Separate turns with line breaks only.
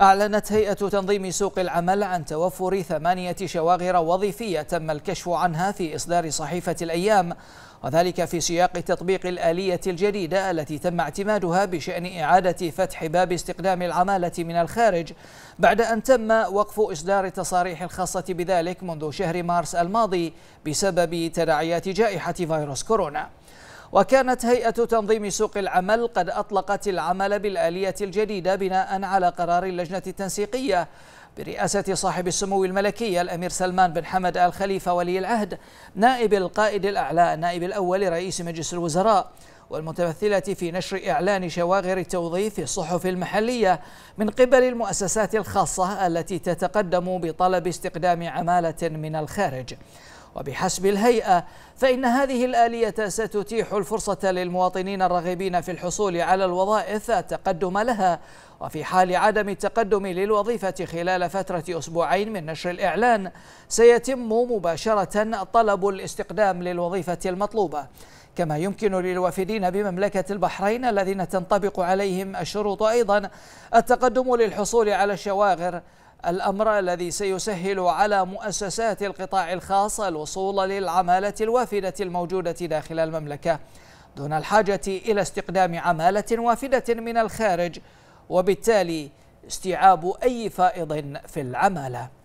أعلنت هيئة تنظيم سوق العمل عن توفر ثمانية شواغر وظيفية تم الكشف عنها في إصدار صحيفة الأيام وذلك في سياق تطبيق الآلية الجديدة التي تم اعتمادها بشأن إعادة فتح باب استقدام العمالة من الخارج بعد أن تم وقف إصدار التصاريح الخاصة بذلك منذ شهر مارس الماضي بسبب تداعيات جائحة فيروس كورونا وكانت هيئة تنظيم سوق العمل قد أطلقت العمل بالآلية الجديدة بناء على قرار اللجنة التنسيقية برئاسة صاحب السمو الملكي الأمير سلمان بن حمد آل خليفة ولي العهد نائب القائد الأعلى النائب الأول رئيس مجلس الوزراء والمتمثلة في نشر إعلان شواغر التوظيف في الصحف المحلية من قبل المؤسسات الخاصة التي تتقدم بطلب استقدام عمالة من الخارج وبحسب الهيئة فإن هذه الآلية ستتيح الفرصة للمواطنين الراغبين في الحصول على الوظائف التقدم لها وفي حال عدم التقدم للوظيفة خلال فترة أسبوعين من نشر الإعلان سيتم مباشرة طلب الاستقدام للوظيفة المطلوبة كما يمكن للوافدين بمملكة البحرين الذين تنطبق عليهم الشروط أيضا التقدم للحصول على الشواغر الأمر الذي سيسهل على مؤسسات القطاع الخاص الوصول للعمالة الوافدة الموجودة داخل المملكة دون الحاجة إلى استقدام عمالة وافدة من الخارج وبالتالي استيعاب أي فائض في العمالة